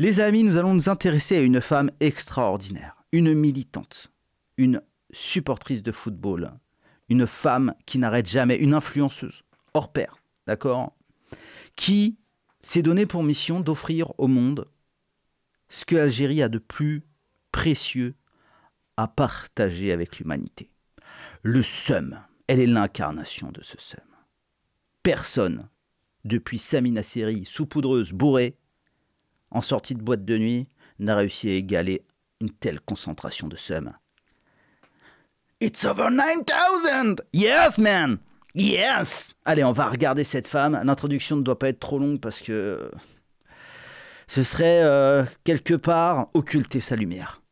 Les amis, nous allons nous intéresser à une femme extraordinaire, une militante, une supportrice de football, une femme qui n'arrête jamais, une influenceuse, hors pair, d'accord Qui s'est donnée pour mission d'offrir au monde ce que l'Algérie a de plus précieux à partager avec l'humanité. Le seum, elle est l'incarnation de ce seum. Personne, depuis Samina Seri, saupoudreuse, bourrée, en sortie de boîte de nuit, n'a réussi à égaler une telle concentration de somme It's over 9000! Yes, man! Yes! Allez, on va regarder cette femme. L'introduction ne doit pas être trop longue parce que. Ce serait euh, quelque part occulter sa lumière.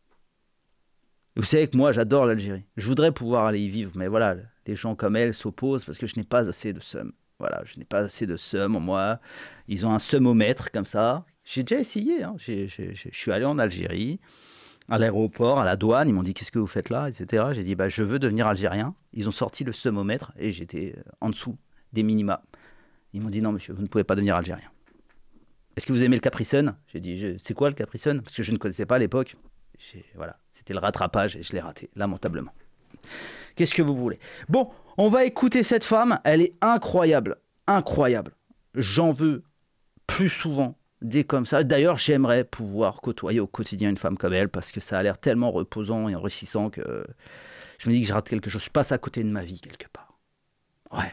Vous savez que moi, j'adore l'Algérie. Je voudrais pouvoir aller y vivre, mais voilà, les gens comme elle s'opposent parce que je n'ai pas assez de somme. Voilà, je n'ai pas assez de somme en moi. Ils ont un seumomètre comme ça. J'ai déjà essayé. Hein. Je suis allé en Algérie, à l'aéroport, à la douane. Ils m'ont dit Qu'est-ce que vous faites là etc. J'ai dit bah, Je veux devenir algérien. Ils ont sorti le semomètre et j'étais euh, en dessous des minima. Ils m'ont dit Non, monsieur, vous ne pouvez pas devenir algérien. Est-ce que vous aimez le Capri J'ai dit C'est quoi le Capri Parce que je ne connaissais pas à l'époque. Voilà, c'était le rattrapage et je l'ai raté, lamentablement. Qu'est-ce que vous voulez Bon, on va écouter cette femme. Elle est incroyable. Incroyable. J'en veux plus souvent dit comme ça. D'ailleurs, j'aimerais pouvoir côtoyer au quotidien une femme comme elle parce que ça a l'air tellement reposant et enrichissant que je me dis que je rate quelque chose. Je passe à côté de ma vie quelque part. Ouais.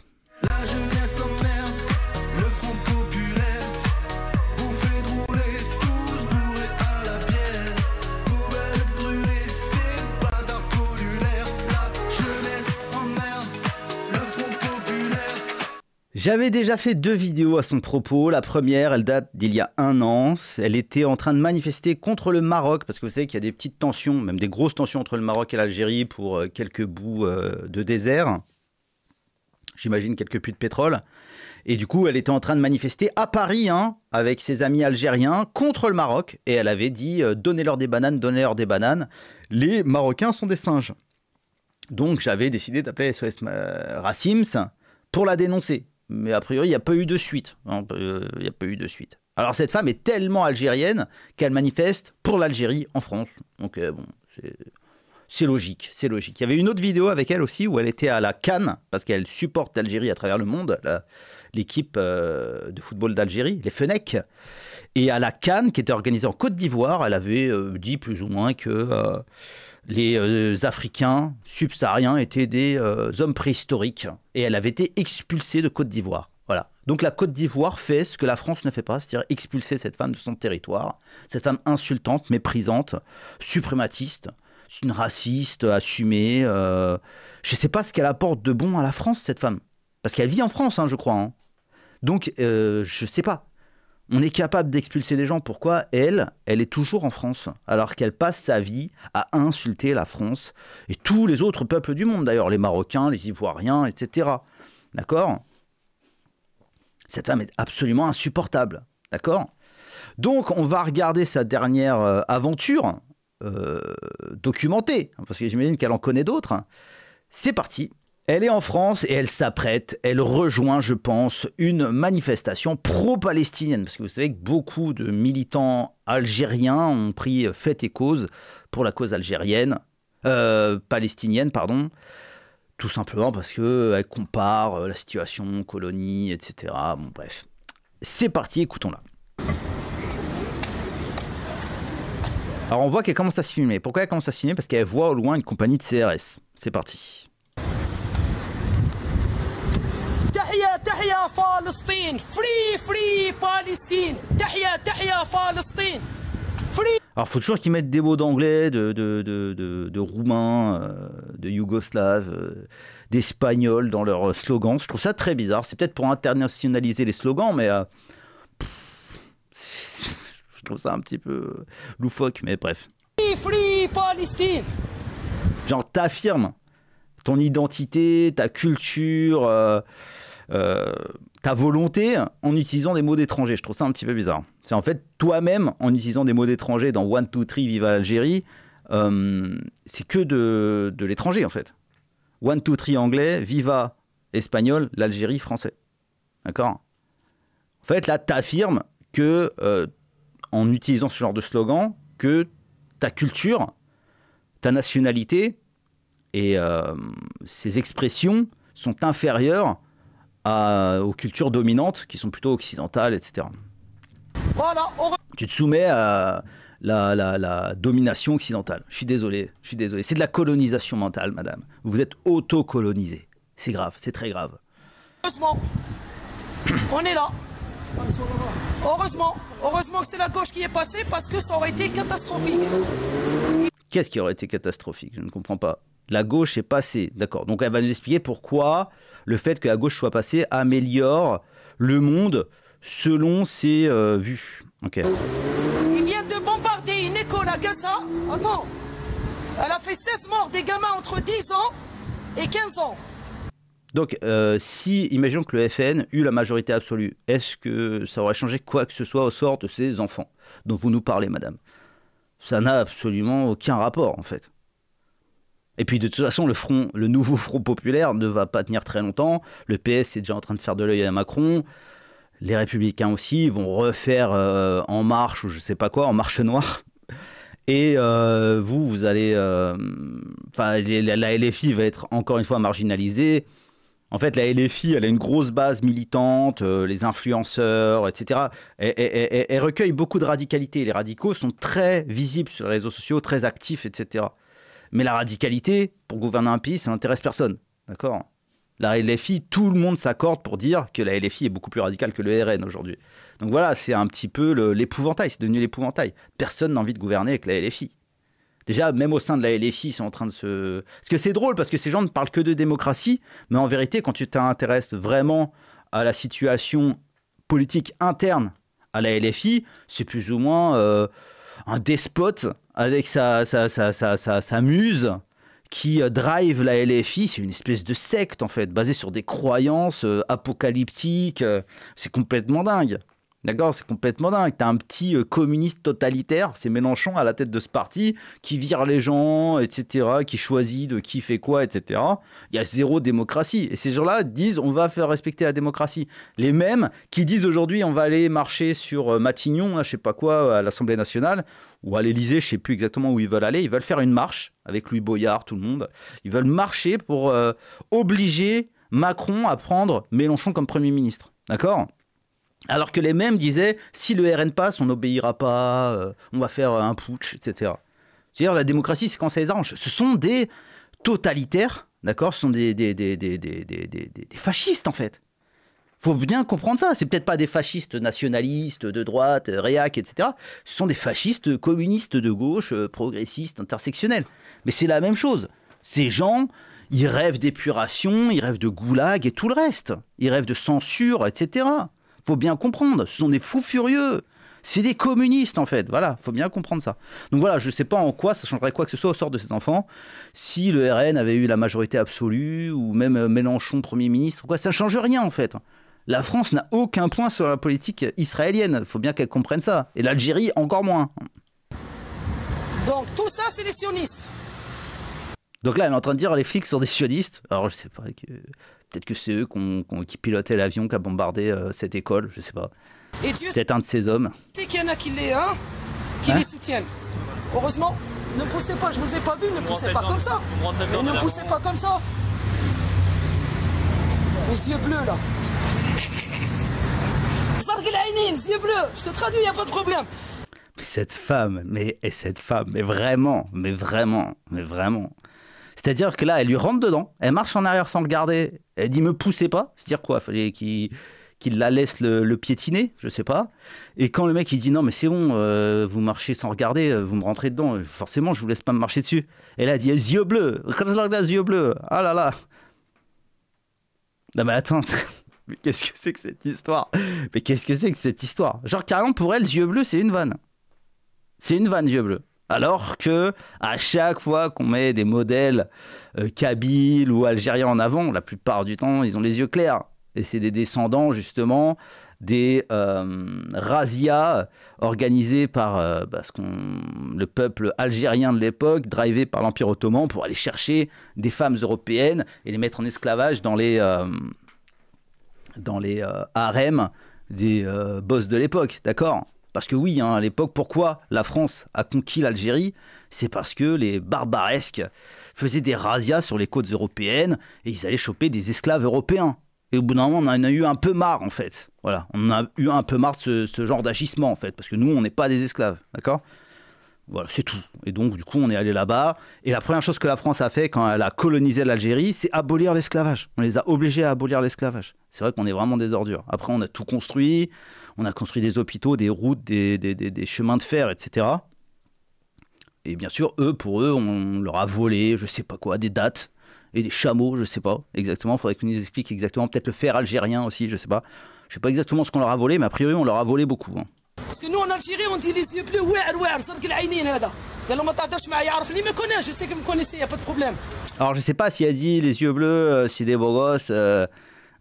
J'avais déjà fait deux vidéos à son propos. La première, elle date d'il y a un an. Elle était en train de manifester contre le Maroc, parce que vous savez qu'il y a des petites tensions, même des grosses tensions entre le Maroc et l'Algérie pour euh, quelques bouts euh, de désert. J'imagine quelques puits de pétrole. Et du coup, elle était en train de manifester à Paris, hein, avec ses amis algériens, contre le Maroc. Et elle avait dit euh, donnez-leur des bananes, donnez-leur des bananes. Les Marocains sont des singes. Donc j'avais décidé d'appeler SOS Racims pour la dénoncer mais a priori, il n'y a pas eu de suite. Hein, euh, il a pas eu de suite. Alors cette femme est tellement algérienne qu'elle manifeste pour l'Algérie en France. Donc euh, bon, c'est logique, c'est logique. Il y avait une autre vidéo avec elle aussi où elle était à la Cannes parce qu'elle supporte l'Algérie à travers le monde, l'équipe euh, de football d'Algérie, les Fennecs, Et à la Cannes qui était organisée en Côte d'Ivoire, elle avait dit plus ou moins que les euh, Africains subsahariens étaient des euh, hommes préhistoriques et elle avait été expulsée de Côte d'Ivoire. Voilà. Donc la Côte d'Ivoire fait ce que la France ne fait pas, c'est-à-dire expulser cette femme de son territoire, cette femme insultante, méprisante, suprématiste, une raciste assumée. Euh, je ne sais pas ce qu'elle apporte de bon à la France, cette femme. Parce qu'elle vit en France, hein, je crois. Hein. Donc, je ne sais pas on est capable d'expulser des gens. Pourquoi elle, elle est toujours en France, alors qu'elle passe sa vie à insulter la France et tous les autres peuples du monde, d'ailleurs, les Marocains, les Ivoiriens, etc. D'accord Cette femme est absolument insupportable. D'accord Donc, on va regarder sa dernière euh, aventure euh, documentée, hein, parce que j'imagine qu'elle en connaît d'autres. C'est parti elle est en France et elle s'apprête, elle rejoint, je pense, une manifestation pro-palestinienne, parce que vous savez que beaucoup de militants algériens ont pris fête et cause pour la cause algérienne, euh, palestinienne, pardon, tout simplement parce qu'elle euh, compare euh, la situation, colonie, etc. Bon, bref. C'est parti, écoutons-la. Alors on voit qu'elle commence à se filmer. Pourquoi elle commence à se filmer Parce qu'elle voit au loin une compagnie de CRS. C'est parti. تحيا Free, Alors, faut toujours qu'ils mettent des mots d'anglais, de, de, de, de, roumain, euh, de yougoslave, euh, d'espagnol dans leurs euh, slogans. Je trouve ça très bizarre. C'est peut-être pour internationaliser les slogans, mais je trouve ça un petit peu loufoque, mais bref. Free, Palestine Genre, t'affirmes ton identité, ta culture. Euh, ta volonté en utilisant des mots d'étrangers. Je trouve ça un petit peu bizarre. C'est en fait toi-même en utilisant des mots d'étrangers dans One, Two, Three, Viva l'Algérie, euh, c'est que de, l'étranger en fait. One, Two, Three anglais, Viva espagnol, l'Algérie français. D'accord En fait, là, tu affirmes que, euh, en utilisant ce genre de slogan, que ta culture, ta nationalité et Ces ses expressions sont inférieures aux cultures dominantes qui sont plutôt occidentales, etc. Voilà, Tu te soumets à la, la, domination occidentale. Je suis désolé, je suis désolé. C'est de la colonisation mentale, madame. Vous êtes auto-colonisé. C'est grave, c'est très grave. Heureusement, on est là. Heureusement, heureusement que c'est la gauche qui est passée parce que ça aurait été catastrophique. Qu'est-ce qui aurait été catastrophique Je ne comprends pas la gauche est passée. D'accord. Donc elle va nous expliquer pourquoi le fait que la gauche soit passée améliore le monde selon ses euh, vues. Ok. Ils viennent de bombarder une école à Gaza. Attends. Elle a fait 16 morts des gamins entre 10 ans et 15 ans. Donc, euh, si, imaginons que le FN eut la majorité absolue, est-ce que ça aurait changé quoi que ce soit au sort de ces enfants dont vous nous parlez, madame Ça n'a absolument aucun rapport, en fait. Et puis de toute façon, le front, le nouveau front populaire ne va pas tenir très longtemps. Le PS est déjà en train de faire de l'œil à Macron. Les républicains aussi vont refaire euh, En Marche ou je sais pas quoi, En Marche Noire. Et euh, vous, vous allez. Euh, enfin, la LFI va être encore une fois marginalisée. En fait, la LFI, elle a une grosse base militante, les influenceurs, etc. Elle, elle recueille beaucoup de radicalité. Les radicaux sont très visibles sur les réseaux sociaux, très actifs, etc. Mais la radicalité, pour gouverner un pays, ça n'intéresse personne. D'accord La LFI, tout le monde s'accorde pour dire que la LFI est beaucoup plus radicale que le RN aujourd'hui. Donc voilà, c'est un petit peu l'épouvantail, c'est devenu l'épouvantail. Personne n'a envie de gouverner avec la LFI. Déjà, même au sein de la LFI, ils sont en train de se. Parce que c'est drôle, parce que ces gens ne parlent que de démocratie, mais en vérité, quand tu t'intéresses vraiment à la situation politique interne à la LFI, c'est plus ou moins. Euh, un despote avec sa, ça, muse qui euh, drive la LFI, c'est une espèce de secte en fait, basée sur des croyances euh, apocalyptiques, euh, c'est complètement dingue. D'accord C'est complètement dingue. T'as un petit euh, communiste totalitaire, c'est Mélenchon à la tête de ce parti, qui vire les gens, etc., qui choisit de qui fait quoi, etc. Il y a zéro démocratie. Et ces gens-là disent on va faire respecter la démocratie. Les mêmes qui disent aujourd'hui on va aller marcher sur euh, Matignon, je je sais pas quoi, à l'Assemblée nationale, ou à l'Elysée, je sais plus exactement où ils veulent aller. Ils veulent faire une marche avec Louis Boyard, tout le monde. Ils veulent marcher pour euh, obliger Macron à prendre Mélenchon comme Premier ministre. D'accord alors que les mêmes disaient, si le RN passe, on n'obéira pas, euh, on va faire un putsch, etc. C'est-à-dire, la démocratie, c'est quand ça les arrange. Ce sont des totalitaires, d'accord Ce sont des, des, fascistes, en fait. faut bien comprendre ça. C'est peut-être pas des fascistes nationalistes, de droite, euh, réac, etc. Ce sont des fascistes communistes de gauche, euh, progressistes, intersectionnels. Mais c'est la même chose. Ces gens, ils rêvent d'épuration, ils rêvent de goulag et tout le reste. Ils rêvent de censure, etc faut bien comprendre, ce sont des fous furieux. C'est des communistes en fait, voilà, faut bien comprendre ça. Donc voilà, je ne sais pas en quoi ça changerait quoi que ce soit au sort de ces enfants, si le RN avait eu la majorité absolue, ou même euh, Mélenchon Premier ministre, quoi, ça change rien en fait. La France n'a aucun point sur la politique israélienne, faut bien qu'elle comprenne ça, et l'Algérie encore moins. Donc tout ça c'est des sionistes. Donc là, elle est en train de dire les flics sont des sionistes. Alors je sais pas. que. Peut-être que c'est eux qui pilotaient l'avion qui a bombardé euh, cette école, je sais pas. Peut-être un de ces hommes. sais qu'il y en a qui hein, hein les, soutiennent. Heureusement, ne poussez pas, je vous ai pas vu, ne poussez pas comme ça. ne poussez pas comme ça. Les yeux bleus là. yeux bleus, je te traduis, y a pas de problème. Cette femme, mais et cette femme, mais vraiment, mais vraiment, mais vraiment. C'est-à-dire que là, elle lui rentre dedans, elle marche en arrière sans regarder, elle dit me poussez pas, c'est-à-dire quoi Fallait qu'il la laisse le, piétiner, je sais pas. Et quand le mec il dit non mais c'est bon, euh, vous marchez sans regarder, euh, vous me rentrez dedans, forcément je vous laisse pas me marcher dessus. Elle a elle dit yeux bleus, yeux bleus, ah là là. Non mais attends, mais qu'est-ce que c'est que cette histoire Mais qu'est-ce que c'est que cette histoire Genre carrément pour elle, yeux bleus c'est une vanne. C'est une vanne yeux bleus. Alors que à chaque fois qu'on met des modèles euh, kabyles ou algériens en avant, la plupart du temps, ils ont les yeux clairs. Et c'est des descendants justement des euh, razzias organisées par euh, bah, le peuple algérien de l'époque, drivés par l'Empire ottoman pour aller chercher des femmes européennes et les mettre en esclavage dans les, dans les harems des boss de l'époque, d'accord parce que oui, hein, à l'époque, pourquoi la France a conquis l'Algérie C'est parce que les barbaresques faisaient des razzias sur les côtes européennes et ils allaient choper des esclaves européens. Et au bout d'un moment, on en a eu un peu marre, en fait. Voilà, on a eu un peu marre de ce, ce genre d'agissement, en fait, parce que nous, on n'est pas des esclaves, d'accord Voilà, c'est tout. Et donc, du coup, on est allé là-bas. Et la première chose que la France a fait quand elle a colonisé l'Algérie, c'est abolir l'esclavage. On les a obligés à abolir l'esclavage. C'est vrai qu'on est vraiment des ordures. Après, on a tout construit on a construit des hôpitaux, des routes, des, des, des, chemins de fer, etc. Et bien sûr, eux, pour eux, on leur a volé, je sais pas quoi, des dates et des chameaux, je sais pas exactement. Faudrait qu'on nous explique exactement. Peut-être le fer algérien aussi, je sais pas. Je sais pas exactement ce qu'on leur a volé, mais a priori, on leur a volé beaucoup. Hein. que nous en Algérie on je sais pas de problème alors je sais pas si elle dit les yeux bleus euh, si des beaux gosses euh,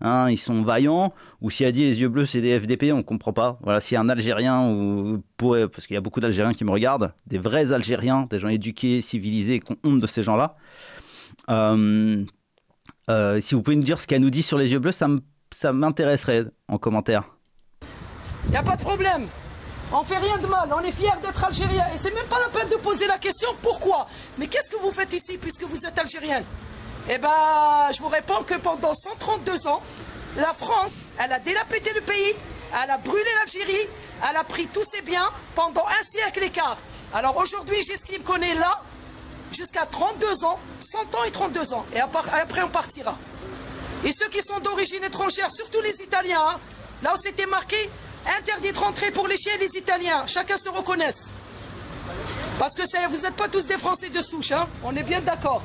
Hein, ils sont vaillants. Ou s'il a dit les yeux bleus, c'est des FDP, on comprend pas. Voilà, s'il y a un Algérien, ou parce qu'il y a beaucoup d'Algériens qui me regardent, des vrais Algériens, des gens éduqués, civilisés, qu'on honte de ces gens-là. Euh, euh, si vous pouvez nous dire ce qu'elle nous dit sur les yeux bleus, ça m'intéresserait en commentaire. Il n'y a pas de problème. On fait rien de mal, on est fiers d'être algérien. Et c'est même pas la peine de poser la question pourquoi. Mais qu'est-ce que vous faites ici puisque vous êtes algérienne eh bien, je vous réponds que pendant 132 ans, la France, elle a délapété le pays, elle a brûlé l'Algérie, elle a pris tous ses biens pendant un siècle et quart. Alors aujourd'hui, j'estime qu'on est là jusqu'à 32 ans, 100 ans et 32 ans. Et après, on partira. Et ceux qui sont d'origine étrangère, surtout les Italiens, hein, là où c'était marqué interdit de rentrer pour les chiens les Italiens, chacun se reconnaisse. Parce que vous n'êtes pas tous des Français de souche, hein, on est bien d'accord.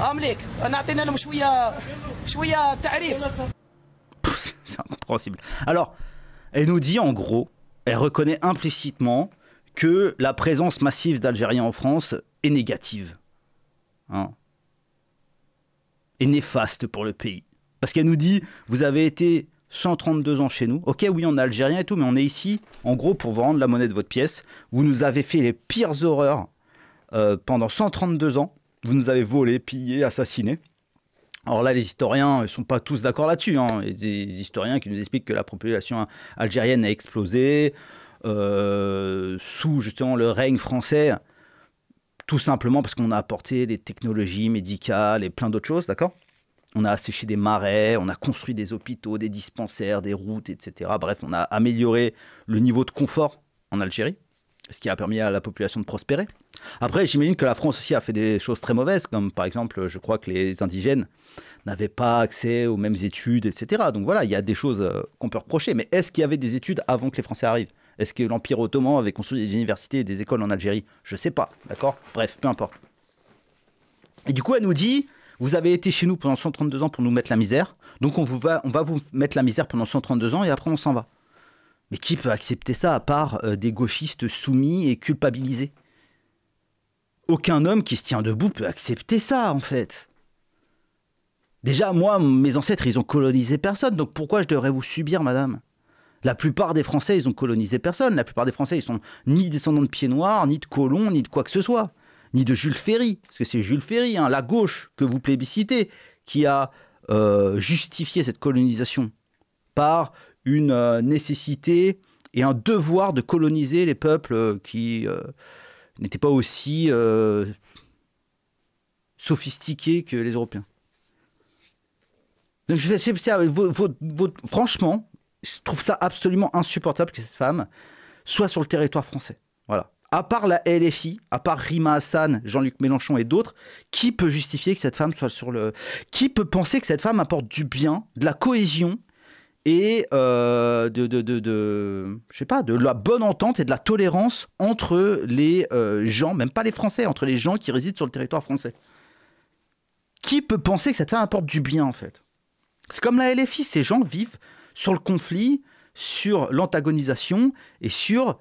C'est incompréhensible. Alors, elle nous dit en gros, elle reconnaît implicitement que la présence massive d'Algériens en France est négative. Hein, et néfaste pour le pays. Parce qu'elle nous dit, vous avez été 132 ans chez nous. Ok, oui, on est algérien et tout, mais on est ici, en gros, pour vendre la monnaie de votre pièce. Vous nous avez fait les pires horreurs euh, pendant 132 ans vous nous avez volé, pillé, assassiné. Alors là, les historiens ne sont pas tous d'accord là-dessus. Hein. Des historiens qui nous expliquent que la population algérienne a explosé euh, sous justement le règne français, tout simplement parce qu'on a apporté des technologies médicales et plein d'autres choses, d'accord On a asséché des marais, on a construit des hôpitaux, des dispensaires, des routes, etc. Bref, on a amélioré le niveau de confort en Algérie ce qui a permis à la population de prospérer. Après, j'imagine que la France aussi a fait des choses très mauvaises, comme par exemple, je crois que les indigènes n'avaient pas accès aux mêmes études, etc. Donc voilà, il y a des choses euh, qu'on peut reprocher. Mais est-ce qu'il y avait des études avant que les Français arrivent Est-ce que l'Empire ottoman avait construit des universités et des écoles en Algérie Je ne sais pas, d'accord Bref, peu importe. Et du coup, elle nous dit, vous avez été chez nous pendant 132 ans pour nous mettre la misère, donc on, vous va, on va vous mettre la misère pendant 132 ans et après on s'en va. Mais qui peut accepter ça à part euh, des gauchistes soumis et culpabilisés Aucun homme qui se tient debout peut accepter ça, en fait. Déjà, moi, mes ancêtres, ils ont colonisé personne, donc pourquoi je devrais vous subir, madame La plupart des Français, ils ont colonisé personne. La plupart des Français, ils sont ni descendants de pieds noirs, ni de colons, ni de quoi que ce soit. Ni de Jules Ferry, parce que c'est Jules Ferry, hein, la gauche que vous plébiscitez, qui a euh, justifié cette colonisation par une euh, nécessité et un devoir de coloniser les peuples euh, qui euh, n'étaient pas aussi sophistiqués que les Européens. Donc, je franchement, je trouve ça absolument insupportable que cette femme soit sur le territoire français. Voilà. À part la LFI, à part Rima Hassan, Jean-Luc Mélenchon et d'autres, qui peut justifier que cette femme soit sur le. Qui peut penser que cette femme apporte du bien, de la cohésion et euh, de, de, je sais pas, de la bonne entente et de la tolérance entre les euh, gens, même pas les Français, entre les gens qui résident sur le territoire français. Qui peut penser que cette femme apporte du bien en fait C'est comme la LFI, ces gens vivent sur le conflit, sur l'antagonisation et sur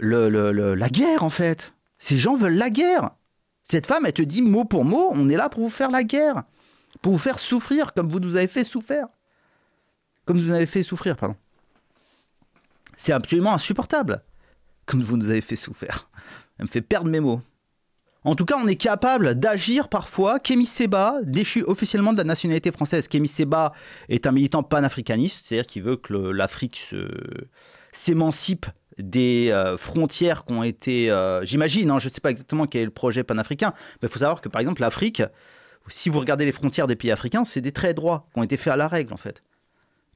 la guerre en fait. Ces gens veulent la guerre. Cette femme, elle te dit mot pour mot, on est là pour vous faire la guerre, pour vous faire souffrir comme vous nous avez fait souffrir comme vous nous avez fait souffrir, pardon. C'est absolument insupportable, comme vous nous avez fait souffrir. Elle me fait perdre mes mots. En tout cas, on est capable d'agir parfois. Kémy Seba, déchu officiellement de la nationalité française, Kémy Seba est un militant panafricaniste, c'est-à-dire qu'il veut que l'Afrique s'émancipe des euh, frontières qui ont été, euh, j'imagine, hein, je ne sais pas exactement quel est le projet panafricain, mais il faut savoir que par exemple l'Afrique, si vous regardez les frontières des pays africains, c'est des traits droits qui ont été faits à la règle en fait.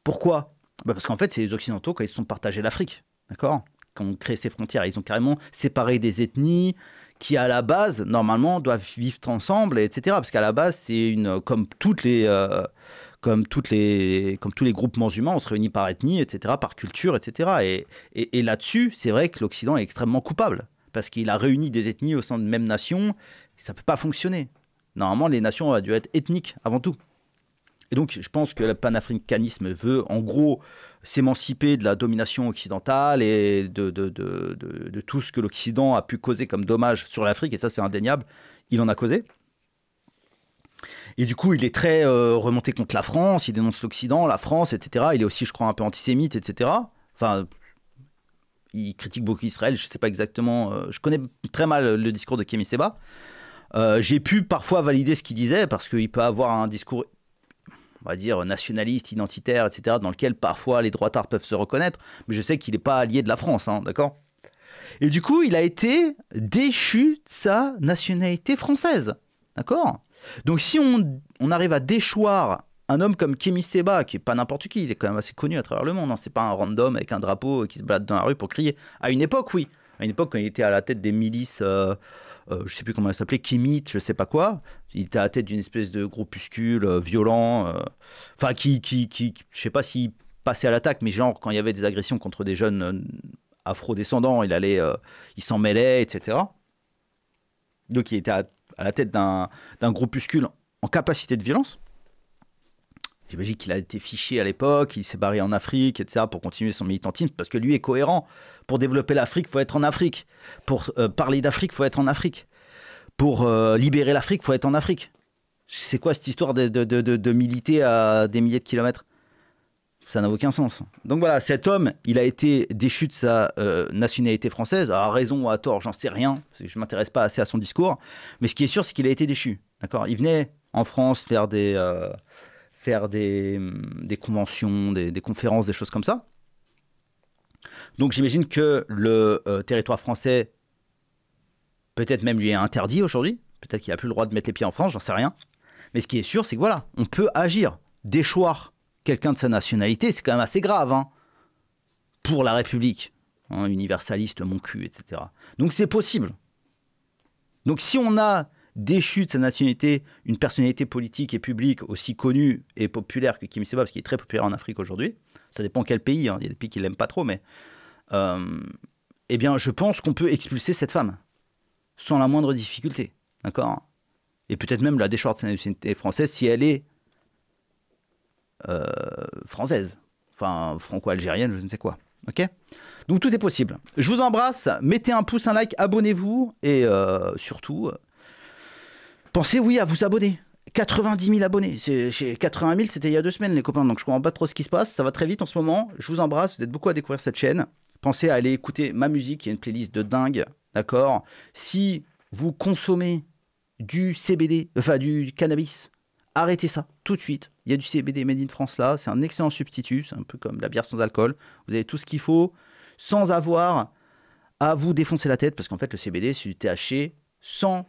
Pourquoi bah Parce qu'en fait, c'est les Occidentaux quand ils se sont partagés l'Afrique, d'accord Quand on crée ces frontières, ils ont carrément séparé des ethnies qui, à la base, normalement, doivent vivre ensemble, etc. Parce qu'à la base, c'est une euh, comme toutes les euh, comme, toutes les, comme tous les groupements humains, on se réunit par ethnie, etc., par culture, etc. Et, là-dessus, c'est vrai que l'Occident est extrêmement coupable, parce qu'il a réuni des ethnies au sein de même nation, ça ne peut pas fonctionner. Normalement, les nations ont dû être ethniques avant tout. Et donc, je pense que le panafricanisme veut, en gros, s'émanciper de la domination occidentale et de, tout ce que l'Occident a pu causer comme dommage sur l'Afrique, et ça, c'est indéniable, il en a causé. Et du coup, il est très euh, remonté contre la France, il dénonce l'Occident, la France, etc. Il est aussi, je crois, un peu antisémite, etc. Enfin, il critique beaucoup Israël, je ne sais pas exactement, euh, je connais très mal le discours de Kemi Seba. Euh, j'ai pu parfois valider ce qu'il disait parce qu'il peut avoir un discours on va dire, nationaliste, identitaire, etc., dans lequel parfois les droits droitards peuvent se reconnaître, mais je sais qu'il n'est pas allié de la France, hein, d'accord Et du coup, il a été déchu de sa nationalité française, d'accord Donc si on, arrive à déchoir un homme comme Kémy Seba, qui n'est pas n'importe qui, il est quand même assez connu à travers le monde, hein, c'est pas un random avec un drapeau qui se balade dans la rue pour crier, à une époque, oui, à une époque quand il était à la tête des milices... Euh, euh, je sais plus comment il s'appelait, Kimit, je sais pas quoi. Il était à la tête d'une espèce de groupuscule euh, violent, euh, enfin qui, qui, qui, je sais pas s'il passait à l'attaque, mais genre quand il y avait des agressions contre des jeunes afro-descendants, il allait, il s'en mêlait, etc. Donc il était à, à la tête d'un groupuscule en capacité de violence. J'imagine qu'il a été fiché à l'époque, il s'est barré en Afrique, etc., pour continuer son militantisme, parce que lui est cohérent. Pour développer l'Afrique, il faut être en Afrique. Pour euh, parler d'Afrique, il faut être en Afrique. Pour euh, libérer l'Afrique, il faut être en Afrique. C'est quoi cette histoire de, militer à des milliers de kilomètres Ça n'a aucun sens. Donc voilà, cet homme, il a été déchu de sa euh, nationalité française, à raison ou à tort, j'en sais rien, je ne m'intéresse pas assez à son discours. Mais ce qui est sûr, c'est qu'il a été déchu. D'accord Il venait en France faire des faire des, conventions, des, conférences, des choses comme ça. Donc j'imagine que le euh, territoire français peut-être même lui est interdit aujourd'hui. Peut-être qu'il n'a plus le droit de mettre les pieds en France, j'en sais rien. Mais ce qui est sûr, c'est que voilà, on peut agir. Déchoir quelqu'un de sa nationalité, c'est quand même assez grave hein, pour la République. Hein, universaliste, mon cul, etc. Donc c'est possible. Donc si on a déchu de sa nationalité une personnalité politique et publique aussi connue et populaire que Kim Seba, parce qu'il est très populaire en Afrique aujourd'hui, ça dépend quel pays, hein. il y a des pays qui l'aiment pas trop, mais euh, eh bien, je pense qu'on peut expulser cette femme sans la moindre difficulté, d'accord Et peut-être même la déchoir de sa nationalité française si elle est euh, française, enfin franco-algérienne, je ne sais quoi. Ok Donc tout est possible. Je vous embrasse, mettez un pouce, un like, abonnez-vous et euh, surtout, Pensez, oui, à vous abonner. 90 000 abonnés. j'ai 80 000, c'était il y a deux semaines, les copains. Donc je comprends pas trop ce qui se passe. Ça va très vite en ce moment. Je vous embrasse. Vous êtes beaucoup à découvrir cette chaîne. Pensez à aller écouter ma musique. Il y a une playlist de dingue. D'accord Si vous consommez du CBD, enfin du cannabis, arrêtez ça tout de suite. Il y a du CBD Made in France là. C'est un excellent substitut. C'est un peu comme la bière sans alcool. Vous avez tout ce qu'il faut sans avoir à vous défoncer la tête. Parce qu'en fait, le CBD, c'est du THC sans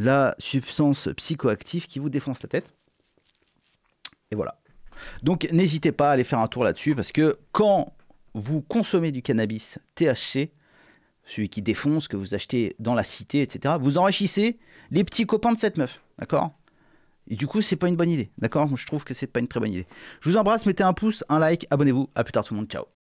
la substance psychoactive qui vous défonce la tête. Et voilà. Donc n'hésitez pas à aller faire un tour là-dessus parce que quand vous consommez du cannabis THC, celui qui défonce, que vous achetez dans la cité, etc., vous enrichissez les petits copains de cette meuf. D'accord Et du coup, c'est pas une bonne idée. D'accord Je trouve que c'est pas une très bonne idée. Je vous embrasse, mettez un pouce, un like, abonnez-vous. À plus tard tout le monde. Ciao.